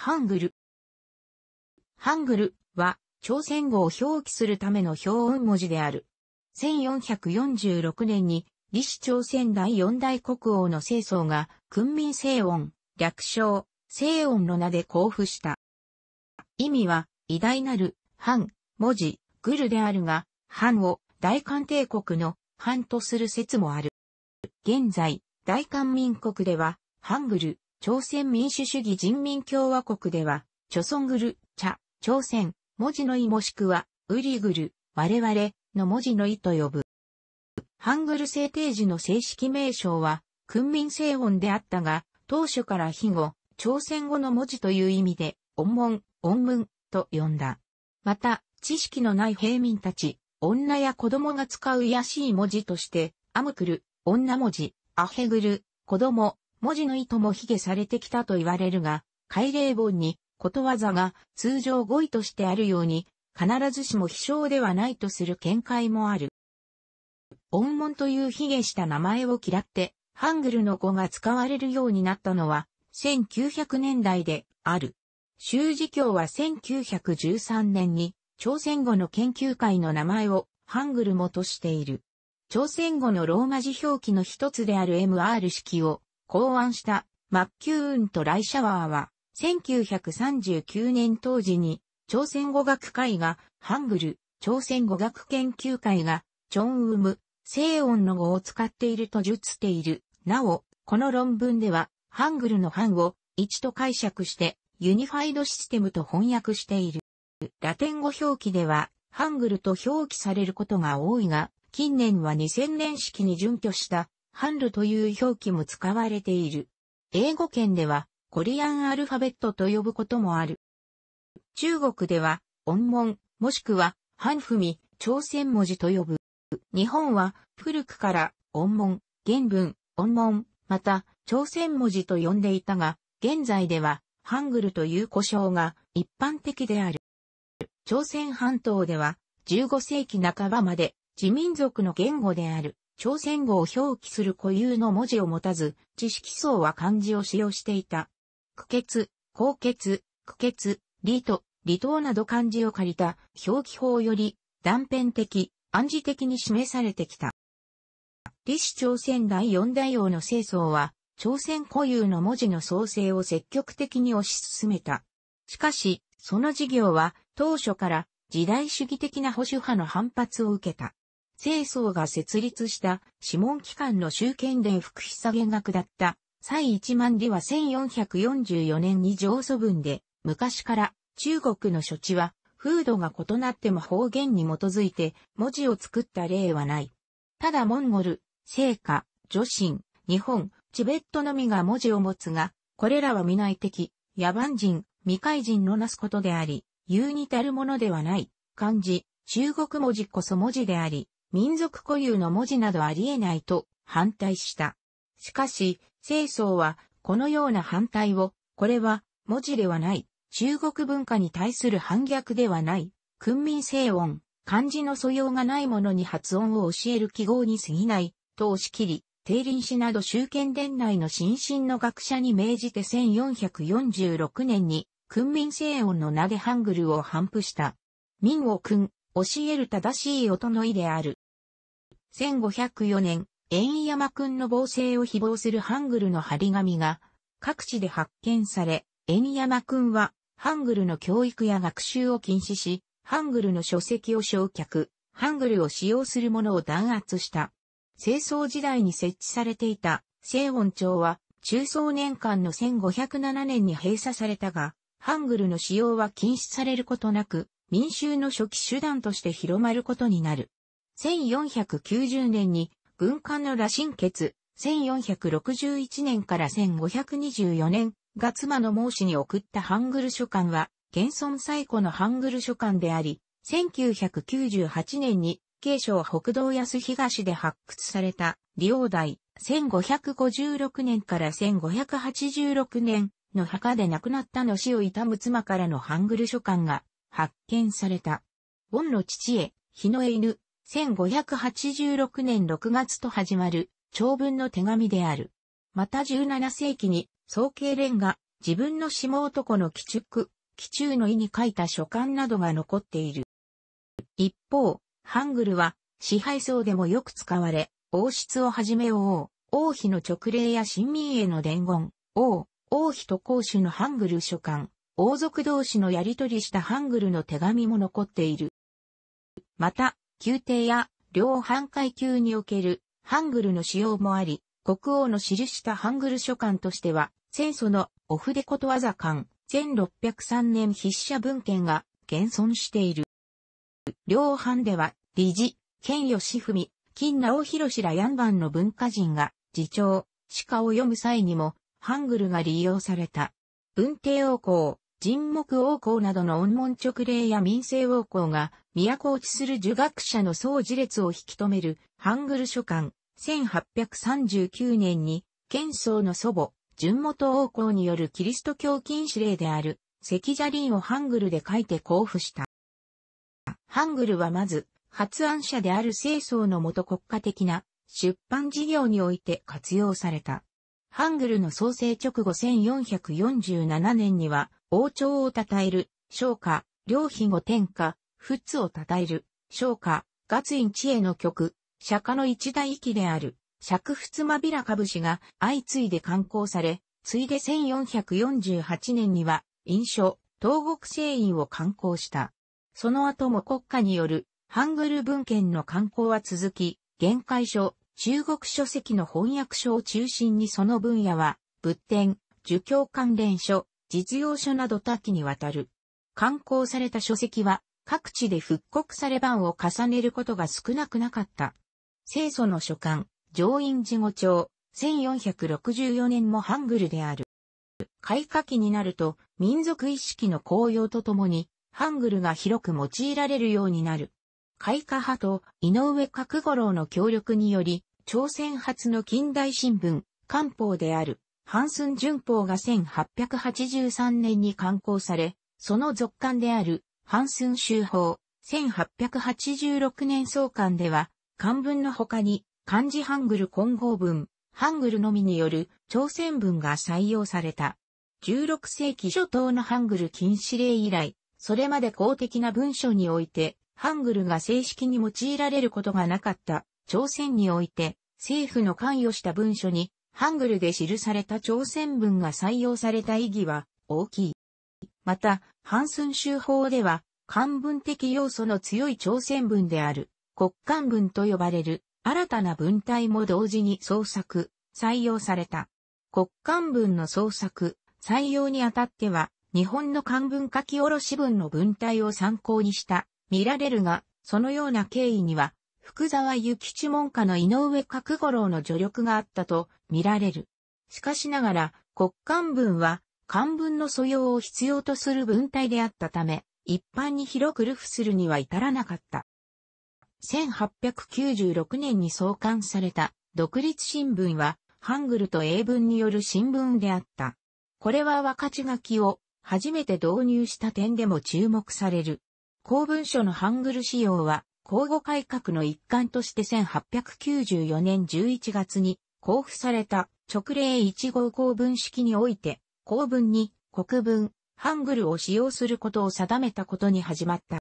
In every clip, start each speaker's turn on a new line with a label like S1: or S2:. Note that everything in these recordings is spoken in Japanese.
S1: ハングル。ハングルは、朝鮮語を表記するための表音文字である。1446年に、李氏朝鮮第四大国王の清宗が、訓民清音、略称、清音の名で交付した。意味は、偉大なる、藩、文字、グルであるが、藩を大韓帝国の藩とする説もある。現在、大韓民国では、ハングル朝鮮民主主義人民共和国では、チョソングル、チャ、朝鮮、文字の意もしくは、ウリグル、我々の文字の意と呼ぶ。ハングル制定時の正式名称は、訓民正音であったが、当初から非語、朝鮮語の文字という意味で、音文、音文、と呼んだ。また、知識のない平民たち、女や子供が使うやしい文字として、アムクル、女文字、アヘグル、子供、文字の意図も卑下されてきたと言われるが、改例本にことわざが通常語彙としてあるように、必ずしも飛翔ではないとする見解もある。音門という卑下した名前を嫌って、ハングルの語が使われるようになったのは、1900年代である。習字教は1913年に、朝鮮語の研究会の名前をハングルもとしている。朝鮮語のローマ字表記の一つである MR 式を考案したマッキューンとライシャワーは、1939年当時に、朝鮮語学会が、ハングル、朝鮮語学研究会が、チョンウム、西音の語を使っていると述している。なお、この論文では、ハングルの反を1と解釈して、ユニファイドシステムと翻訳している。ラテン語表記では、ハングルと表記されることが多いが、近年は2000年式に準拠したハンルという表記も使われている。英語圏では、コリアンアルファベットと呼ぶこともある。中国では、音文、もしくは、ハンフミ、朝鮮文字と呼ぶ。日本は、古くから、音文、原文、音文、また、朝鮮文字と呼んでいたが、現在では、ハングルという呼称が一般的である。朝鮮半島では、15世紀半ばまで、自民族の言語である朝鮮語を表記する固有の文字を持たず、知識層は漢字を使用していた。苦血、高血、苦血、離島、離島など漢字を借りた表記法より断片的、暗示的に示されてきた。李氏朝鮮第四大王の清掃は、朝鮮固有の文字の創生を積極的に推し進めた。しかし、その事業は当初から時代主義的な保守派の反発を受けた。清掃が設立した諮問機関の集権で、福祉下げ額だった蔡一万里は1444年に上訴文で、昔から中国の処置は風土が異なっても方言に基づいて文字を作った例はない。ただモンゴル、聖火、女神、日本、チベットのみが文字を持つが、これらは未内的、野蛮人、未開人のなすことであり、言うにたるものではない、漢字、中国文字こそ文字であり、民族固有の文字などありえないと反対した。しかし、清掃はこのような反対を、これは文字ではない、中国文化に対する反逆ではない、訓民正音、漢字の素養がないものに発音を教える記号に過ぎない、と押し切り、定林氏など集権伝内の新進の学者に命じて1446年に、訓民正音の名でハングルを反布した。民を君、教える正しい音の意である。1504年、円山くんの暴政を誹謗するハングルの張り紙が各地で発見され、円山くんはハングルの教育や学習を禁止し、ハングルの書籍を焼却、ハングルを使用する者を弾圧した。清掃時代に設置されていた清音町は中層年間の1507年に閉鎖されたが、ハングルの使用は禁止されることなく、民衆の初期手段として広まることになる。1490年に軍艦の羅針決、1461年から1524年が妻の孟子に送ったハングル書簡は、現存最古のハングル書簡であり、1998年に慶省北道安東で発掘された、利用台、1556年から1586年の墓で亡くなったの死を悼む妻からのハングル書簡が、発見された。ボンの父へ、日の犬、1586年6月と始まる長文の手紙である。また17世紀に、宗慶連が自分の下男の鬼畜、鬼中の意に書いた書簡などが残っている。一方、ハングルは支配層でもよく使われ、王室をはじめ王、王妃の勅令や親民への伝言、王、王妃と公主のハングル書簡、王族同士のやり取りしたハングルの手紙も残っている。また、宮廷や両半階級におけるハングルの使用もあり、国王の記したハングル書簡としては、戦祖のオフデことわざ館、1603年筆者文献が現存している。両藩では、理事、県吉文、金直弘らヤンバンの文化人が、自長、鹿を読む際にも、ハングルが利用された。文帝王公、人目王侯などの恩門直令や民生王侯が、都落ちする儒学者の総事列を引き止める、ハングル書簡、1839年に、剣宗の祖母、純元王侯によるキリスト教禁止令である、赤砂林をハングルで書いて交付した。ハングルはまず、発案者である清宗の元国家的な出版事業において活用された。ハングルの創生直後1447年には、王朝を称える、昇華、良妃後天下、仏を称える、昇華、月院知恵の曲、釈迦の一大域である、釈仏まびら株しが相次いで刊行され、ついで1448年には、印書、東国聖院を刊行した。その後も国家による、ハングル文献の刊行は続き、限界書、中国書籍の翻訳書を中心にその分野は、仏典、儒教関連書、実用書など多岐にわたる。刊行された書籍は、各地で復刻され版を重ねることが少なくなかった。清楚の書簡、上院事後帳、1464年もハングルである。開花期になると、民族意識の高揚とともに、ハングルが広く用いられるようになる。開花派と井上角五郎の協力により、朝鮮発の近代新聞、官報であるハンスン巡法が1883年に刊行され、その続刊である、ハンスン州法、1886年創刊では、漢文の他に、漢字ハングル混合文、ハングルのみによる朝鮮文が採用された。16世紀初頭のハングル禁止令以来、それまで公的な文書において、ハングルが正式に用いられることがなかった、朝鮮において、政府の関与した文書にハングルで記された朝鮮文が採用された意義は大きい。また、ハンスン州法では、漢文的要素の強い朝鮮文である、国漢文と呼ばれる新たな文体も同時に創作、採用された。国漢文の創作、採用にあたっては、日本の漢文書き下ろし文の文体を参考にした、見られるが、そのような経緯には福沢諭吉門下の井上角五郎の助力があったと見られる。しかしながら、国間文は、漢文の素養を必要とする文体であったため、一般に広く流布するには至らなかった。1896年に創刊された独立新聞は、ハングルと英文による新聞であった。これは若ち書きを初めて導入した点でも注目される。公文書のハングル仕様は交互改革の一環として1894年11月に交付された直令1号公文式において、公文に国文、ハングルを使用することを定めたことに始まった。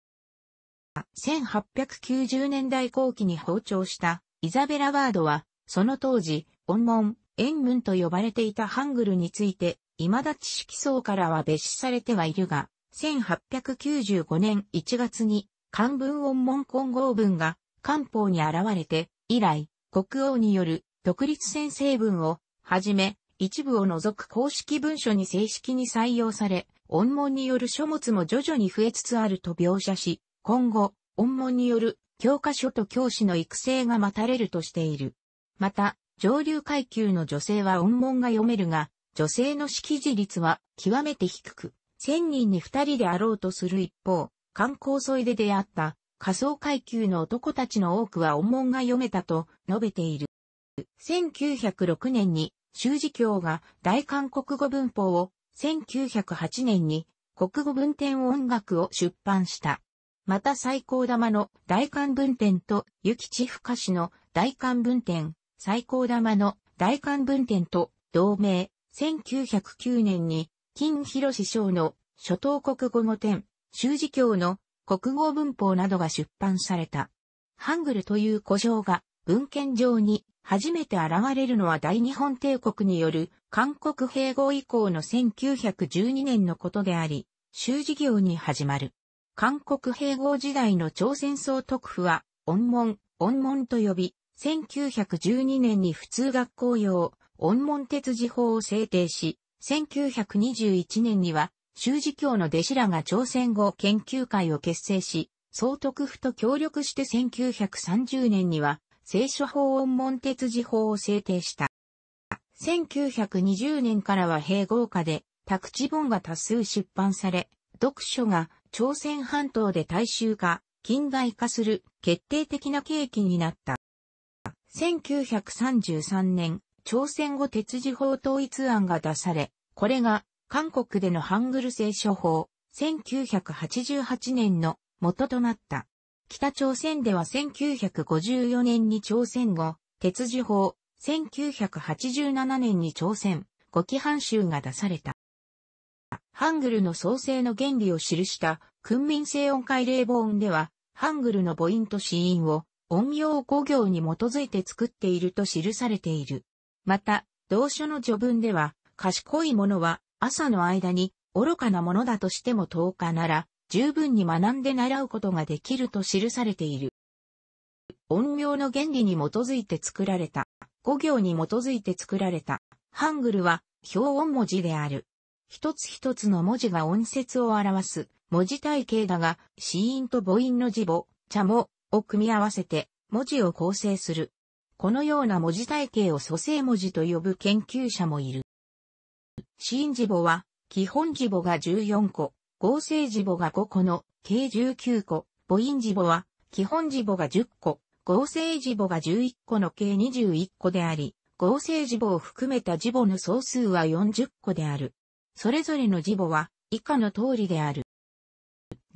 S1: 1890年代後期に包丁したイザベラ・ワードは、その当時、音文、縁文と呼ばれていたハングルについて、未だ知識層からは別視されてはいるが、1895年1月に漢文音文混合文が漢方に現れて、以来、国王による独立宣誓文を、はじめ、一部を除く公式文書に正式に採用され、音文による書物も徐々に増えつつあると描写し、今後、音文による教科書と教師の育成が待たれるとしている。また、上流階級の女性は音文が読めるが、女性の識字率は極めて低く、1000人に2人であろうとする一方、観光沿いで出会った仮想階級の男たちの多くは音文が読めたと述べている。1906年に修辞教が大韓国語文法を、1908年に国語文典音楽を出版した。また最高玉の大韓文典とゆきちふしの大韓文典、最高玉の大韓文典と同名、1909年に金広師匠の初等国語語典、習字教の国語文法などが出版された。ハングルという古城が文献上に初めて現れるのは大日本帝国による韓国併合以降の1912年のことであり、修事業に始まる。韓国併合時代の朝鮮総督府は、恩門、恩門と呼び、1912年に普通学校用、恩門鉄事法を制定し、1921年には修士教の弟子らが朝鮮語研究会を結成し、総督府と協力して1930年には、聖書法音門鉄次法を制定した。1920年からは併合下で、宅地本が多数出版され、読書が朝鮮半島で大衆化、近代化する決定的な契機になった。1933年、朝鮮語鉄次法統一案が出され、これが韓国でのハングル聖書法、1988年の元となった。北朝鮮では1954年に朝鮮語、鉄樹法、1987年に朝鮮、五規範集が出された。ハングルの創生の原理を記した、訓民性音階例母音では、ハングルの母音と子音を、音用5行に基づいて作っていると記されている。また、同書の序文では、賢い者は、朝の間に愚かなものだとしても10日なら十分に学んで習うことができると記されている。音量の原理に基づいて作られた、語行に基づいて作られた、ハングルは表音文字である。一つ一つの文字が音節を表す文字体系だが、子音と母音の字母、茶母を組み合わせて文字を構成する。このような文字体系を蘇生文字と呼ぶ研究者もいる。新字母は、基本字母が14個、合成字母が5個の計19個、母音字母は、基本字母が10個、合成字母が11個の計21個であり、合成字母を含めた字母の総数は40個である。それぞれの字母は以下の通りである。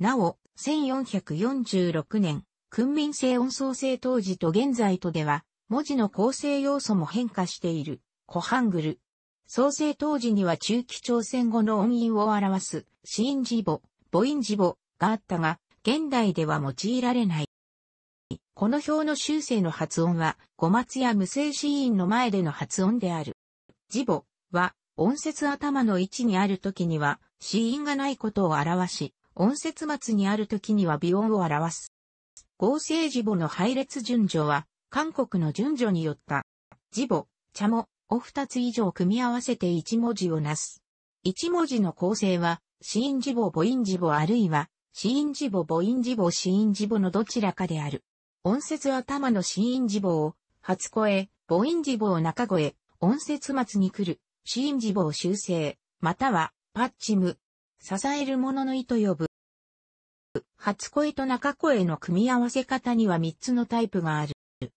S1: なお、1446年、訓民性音創生当時と現在とでは、文字の構成要素も変化している。コハングル、創世当時には中期朝鮮語の音韻を表す、シンジボ、ボインジボがあったが、現代では用いられない。この表の修正の発音は、語末や無声子音の前での発音である。ジボは、音節頭の位置にある時には、子音がないことを表し、音節末にある時には微音を表す。合成ジボの配列順序は、韓国の順序によった。ジボ、茶も、を2つ以上組み合わせて1文字をなす。1文字の構成は、死因字母母音字母あるいは、死因字母母音字母死因字母のどちらかである。音節頭の死因字母を、初声、母音字母を中声、音節末に来る、死因字母を修正、または、パッチム、支えるものの意と呼ぶ。初声と中声の組み合わせ方には3つのタイプがある。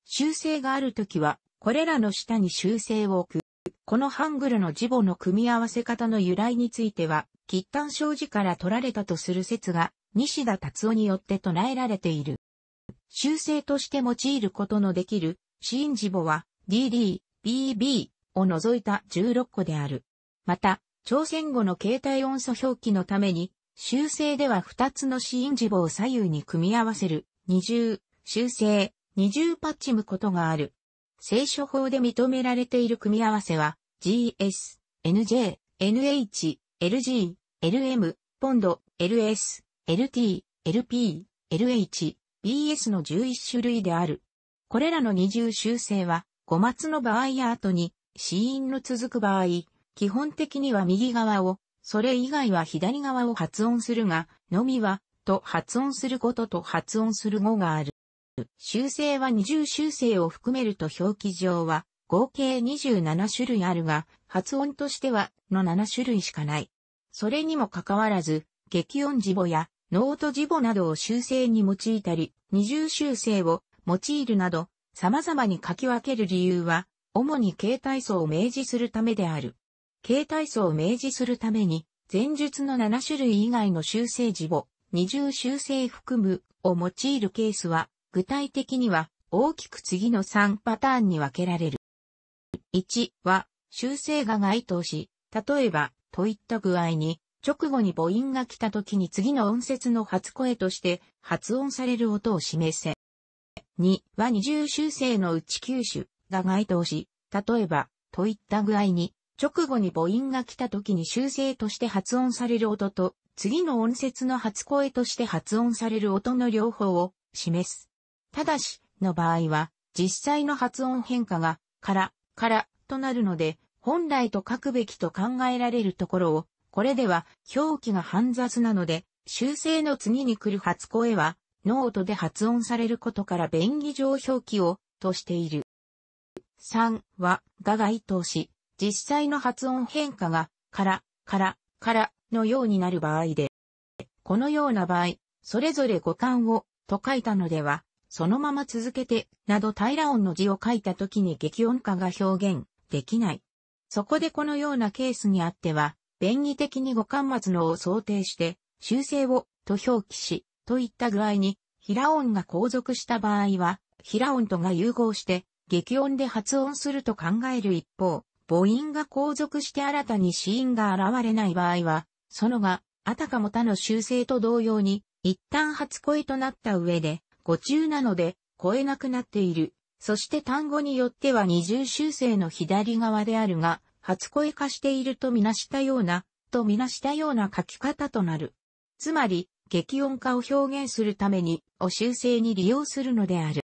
S1: 修正があるときは、これらの下に修正を置く。このハングルの字母の組み合わせ方の由来については、吉丹障子から取られたとする説が、西田達夫によって唱えられている。修正として用いることのできる、シーン字母は、DD、BB を除いた16個である。また、朝鮮語の形態音素表記のために、修正では2つのシーン字母を左右に組み合わせる、二重、修正、二重パッチムことがある。聖書法で認められている組み合わせは GS、NJ、NH、LG、LM、ポンド、LS、LT、LP、LH、BS の11種類である。これらの二重修正は、五末の場合や後に、死因の続く場合、基本的には右側を、それ以外は左側を発音するが、のみは、と発音することと発音する語がある。修正は二重修正を含めると表記上は合計27種類あるが、発音としてはの7種類しかない。それにもかかわらず、激音字母やノート字母などを修正に用いたり、二重修正を用いるなど、様々に書き分ける理由は、主に形態素を明示するためである。形態素を明示するために、前述の7種類以外の修正字母、二重修正含むを用いるケースは具体的には大きく次の3パターンに分けられる。1は修正が該当し、例えばといった具合に直後に母音が来た時に次の音節の初声として発音される音を示せ。2は二重修正のうち9種が該当し、例えばといった具合に直後に母音が来た時に修正として発音される音と次の音節の初声として発音される音の両方を示す。ただし、の場合は、実際の発音変化が、から、からとなるので、本来と書くべきと考えられるところを、これでは表記が煩雑なので、修正の次に来る初声は、ノートで発音されることから便宜上表記を、としている。3は、が該当し、実際の発音変化が、から、から、からのようになる場合で、このような場合、それぞれ五感を、と書いたのでは、そのまま続けて、など平音の字を書いた時に激音化が表現できない。そこでこのようなケースにあっては、便宜的に五巻末のを想定して、修正をと表記し、といった具合に、平音が後続した場合は、平音とが融合して、激音で発音すると考える一方、母音が後続して新たに子音が現れない場合は、そのが、あたかも他の修正と同様に、一旦初恋となった上で、語中なので、超えなくなっている。そして単語によっては二重修正の左側であるが、初声化しているとみなしたような、とみなしたような書き方となる。つまり、激音化を表現するために、を修正に利用するのである。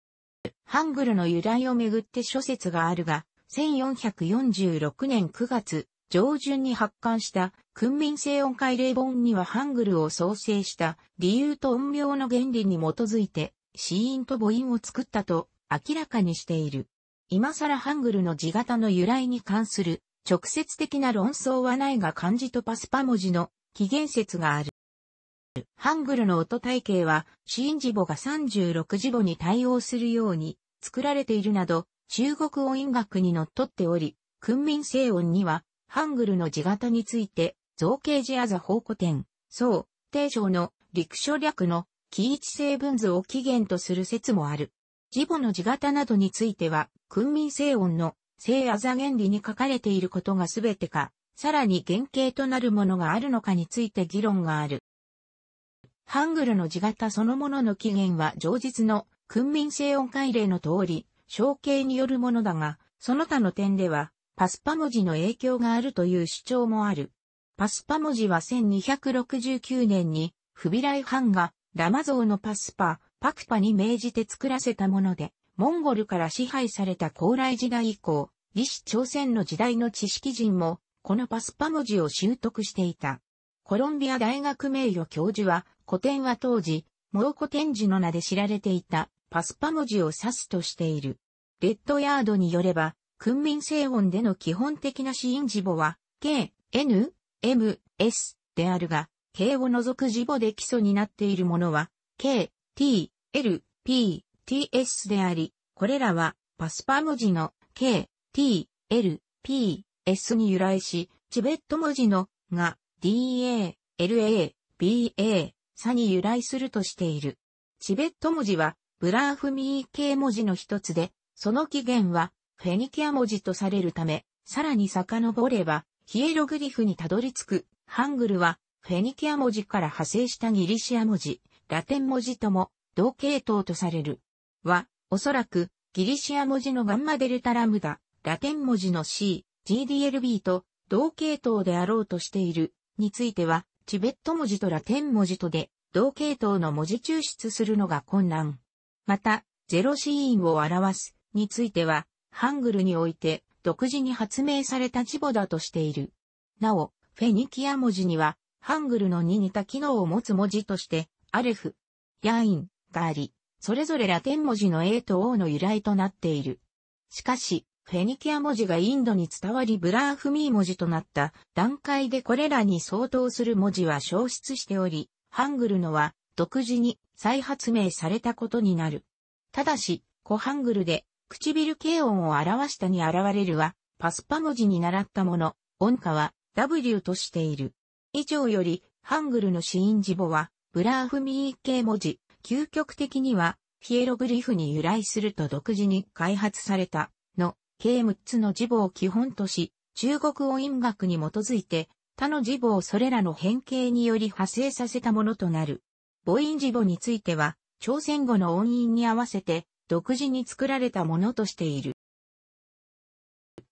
S1: ハングルの由来をめぐって諸説があるが、1446年9月上旬に発刊した訓民性音階例本にはハングルを創生した理由と音量の原理に基づいて死因と母音を作ったと明らかにしている。今更ハングルの字型の由来に関する直接的な論争はないが漢字とパスパ文字の起源説がある。ハングルの音体系は、死因字母が36字母に対応するように作られているなど、中国音音楽にのっとっており、訓民声音には、ハングルの字型について、造形字あざ宝庫そ宋、定章の陸書略の起一成分図を起源とする説もある。事後の字型などについては、訓民性音の性あざ原理に書かれていることが全てか、さらに原型となるものがあるのかについて議論がある。ハングルの字型そのものの起源は上述の訓民性音改例の通り、象形によるものだが、その他の点では、パスパ文字の影響があるという主張もある。パスパ文字は1269年に、フビライ・ハンがラマ像のパスパ、パクパに命じて作らせたもので、モンゴルから支配された高麗時代以降、李氏朝鮮の時代の知識人も、このパスパ文字を習得していた。コロンビア大学名誉教授は、古典は当時、蒙古天字の名で知られていたパスパ文字を指すとしている。レッドヤードによれば、訓民正音での基本的な子音字母は、K、N、M、S であるが、形を除く字母で基礎になっているものは、K、T、L、P、TS であり、これらはパスパ文字の K、T、L、P、S に由来し、チベット文字のが DA、LA、BA、サに由来するとしている。チベット文字はブラーフミー系文字の一つで、その起源はフェニキア文字とされるため、さらに遡ればヒエログリフにたどり着くハングルはフェニキア文字から派生したギリシア文字、ラテン文字とも同系統とされる。は、おそらく、ギリシア文字のガンマデルタラムダ、ラテン文字の C、GDLB と同系統であろうとしている、については、チベット文字とラテン文字とで、同系統の文字抽出するのが困難。また、ゼロシーンを表す、については、ハングルにおいて、独自に発明された字母だとしている。なお、フェニキア文字には、ハングルのに似た機能を持つ文字として、アレフ、ヤインがあり、それぞれラテン文字の A と O の由来となっている。しかし、フェニキア文字がインドに伝わりブラーフミー文字となった段階でこれらに相当する文字は消失しており、ハングルのは独自に再発明されたことになる。ただし、古ハングルで唇形音を表したに現れるはパスパ文字に習ったもの、音化は W としている。以上より、ハングルの死因字母は、ブラーフミー系文字、究極的には、ヒエログリフに由来すると独自に開発された、の、計6つの字母を基本とし、中国音韻学に基づいて、他の字母をそれらの変形により派生させたものとなる。母音字母については、朝鮮語の音韻に合わせて、独自に作られたものとしている。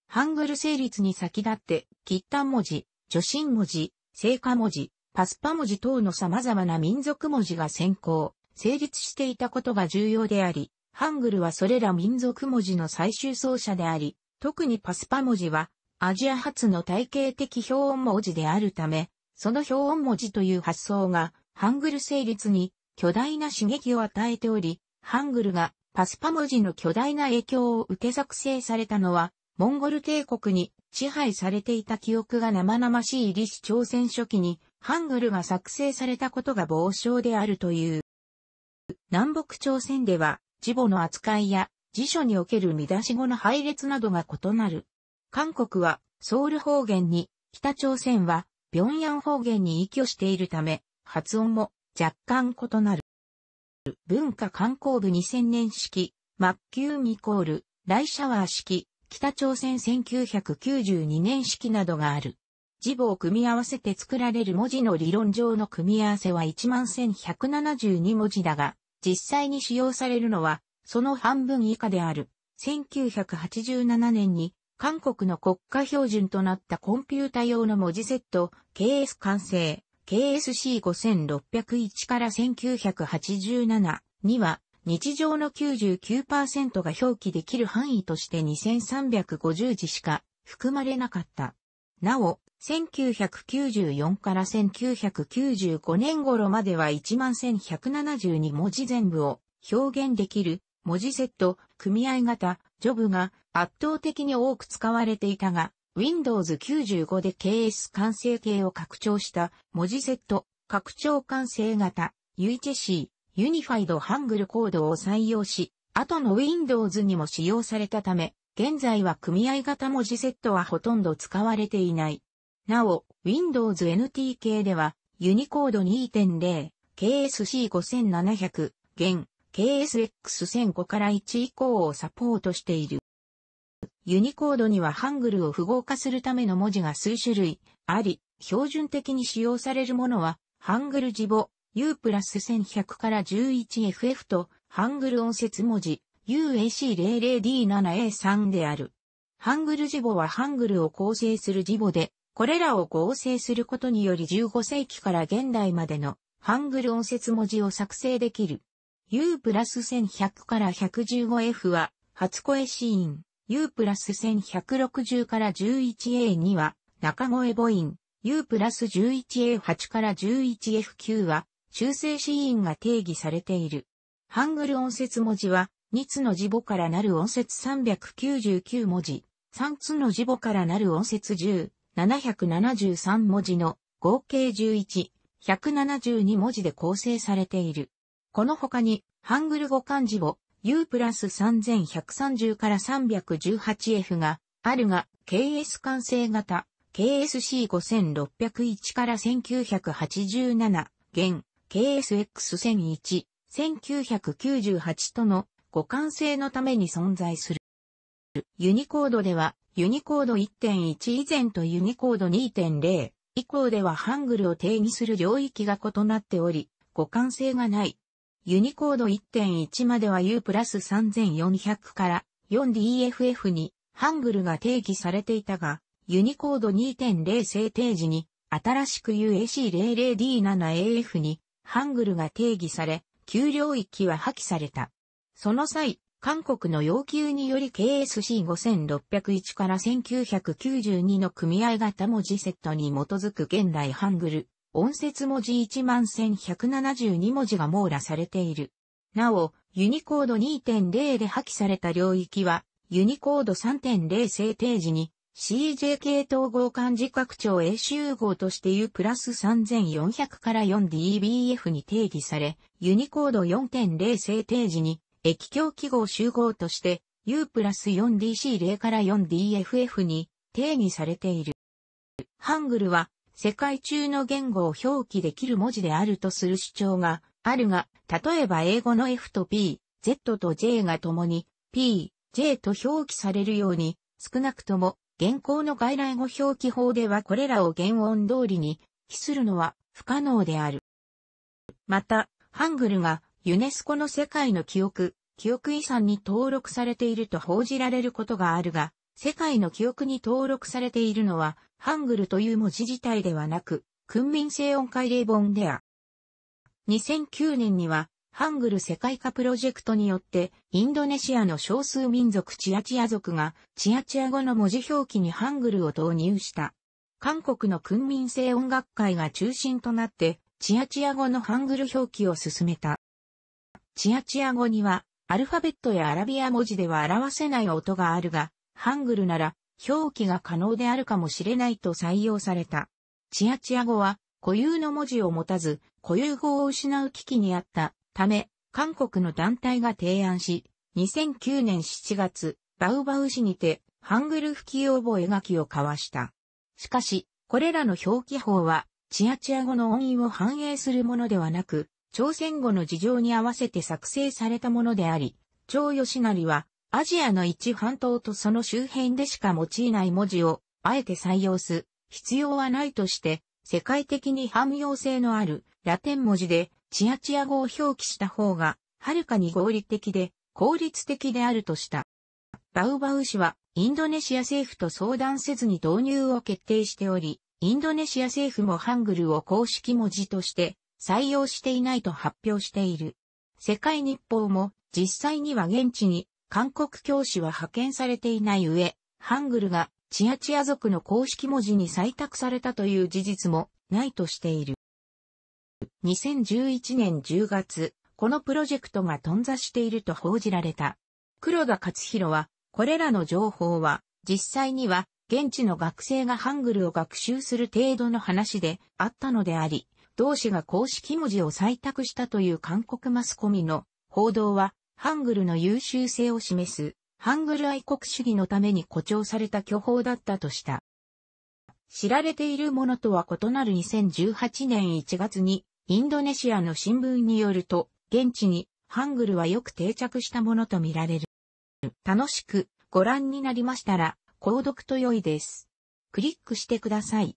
S1: ハングル成立に先立って、吉端文字、女神文字、聖火文字、パスパ文字等の様々な民族文字が先行、成立していたことが重要であり、ハングルはそれら民族文字の最終奏者であり、特にパスパ文字は、アジア初の体系的表音文字であるため、その表音文字という発想が、ハングル成立に巨大な刺激を与えており、ハングルがパスパ文字の巨大な影響を受け作成されたのは、モンゴル帝国に支配されていた記憶が生々しい李氏朝鮮初期にハングルが作成されたことが傍証であるという。南北朝鮮では字母の扱いや辞書における見出し語の配列などが異なる。韓国はソウル方言に、北朝鮮は平壌方言に依拠しているため、発音も若干異なる。文化観光部2000年式、マッキューミコール、ライシャワー式、北朝鮮1992年式などがある。字母を組み合わせて作られる文字の理論上の組み合わせは11,172文字だが、実際に使用されるのは、その半分以下である。1987年に、韓国の国家標準となったコンピュータ用の文字セット、KS 完成、KSC5601 から1987には、日常の99%が表記できる範囲として2350字しか含まれなかった。なお、1994から1995年頃までは11172文字全部を表現できる文字セット、組合型、ジョブが圧倒的に多く使われていたが、Windows 95で KS 完成形を拡張した文字セット、拡張完成型、UHC ユニファイドハングルコードを採用し、後の Windows にも使用されたため、現在は組合型文字セットはほとんど使われていない。なお、Windows NT 系では、ユニコード2.0、KSC5700、現、KSX1005 から1以降をサポートしている。ユニコードにはハングルを符号化するための文字が数種類あり、標準的に使用されるものは、ハングル字母、U プラス1100から 11FF と、ハングル音節文字 UAC00D7A3 である。ハングル字母はハングルを構成する字母で、これらを合成することにより15世紀から現代までのハングル音節文字を作成できる。U プラス1100から 115F は、初声シーン。U プラス1160から 11A2 は中声母音。U プラス 11A8 から 11F9 は修正ー音が定義されている。ハングル音節文字は、2つの字母からなる音節399文字、3つの字母からなる音節10、773文字の合計11、172文字で構成されている。この他に、ハングル語漢字母、U プラス3130から 318F があるが、KS 完成型、KSC5601 から1987、現、KSX1001、1998との互換性のために存在する。ユニコードでは、ユニコード1.1以前とユニコード2.0以降ではハングルを定義する領域が異なっており、互換性がない。ユニコード1.1までは U プラス3400から 4DFF にハングルが定義されていたが、ユニコード2.0制定時に新しく UAC00D7AF にハングルが定義され、給領域は破棄された。その際、韓国の要求により KSC5601 から1992の組合型文字セットに基づく現代ハングル、音節文字11172文字が網羅されている。なお、ユニコード2.0で破棄された領域は、ユニコード3.0制定時に CJK 統合漢字拡張 A 集合として U プラス3400から 4dBF に定義され、ユニコード4.0制定時に、液境記号集合として U プラス 4DC0 から 4DFF に定義されている。ハングルは世界中の言語を表記できる文字であるとする主張があるが、例えば英語の F と P、Z と J が共に P、J と表記されるように、少なくとも現行の外来語表記法ではこれらを原音通りに記するのは不可能である。また、ハングルがユネスコの世界の記憶、記憶遺産に登録されていると報じられることがあるが、世界の記憶に登録されているのは、ハングルという文字自体ではなく、訓民性音階例本であ。2009年には、ハングル世界化プロジェクトによって、インドネシアの少数民族チアチア族が、チアチア語の文字表記にハングルを導入した。韓国の訓民性音楽会が中心となって、チアチア語のハングル表記を進めた。チアチア語には、アルファベットやアラビア文字では表せない音があるが、ハングルなら、表記が可能であるかもしれないと採用された。チアチア語は、固有の文字を持たず、固有語を失う危機にあったため、韓国の団体が提案し、2009年7月、バウバウ市にて、ハングル吹き覚え書きを交わした。しかし、これらの表記法は、チアチア語の音韻を反映するものではなく、朝鮮語の事情に合わせて作成されたものであり、張吉成は、アジアの一半島とその周辺でしか用いない文字を、あえて採用す、必要はないとして、世界的に汎用性のあるラテン文字で、チアチア語を表記した方が、はるかに合理的で、効率的であるとした。バウバウ氏は、インドネシア政府と相談せずに導入を決定しており、インドネシア政府もハングルを公式文字として採用していないと発表している。世界日報も実際には現地に韓国教師は派遣されていない上、ハングルがチアチア族の公式文字に採択されたという事実もないとしている。2011年10月、このプロジェクトが頓挫していると報じられた。黒田勝弘は、これらの情報は、実際には、現地の学生がハングルを学習する程度の話であったのであり、同氏が公式文字を採択したという韓国マスコミの報道は、ハングルの優秀性を示す、ハングル愛国主義のために誇張された巨峰だったとした。知られているものとは異なる2018年1月にインドネシアの新聞によると、現地にハングルはよく定着したものとみられる。楽しくご覧になりましたら、購読と良いです。クリックしてください。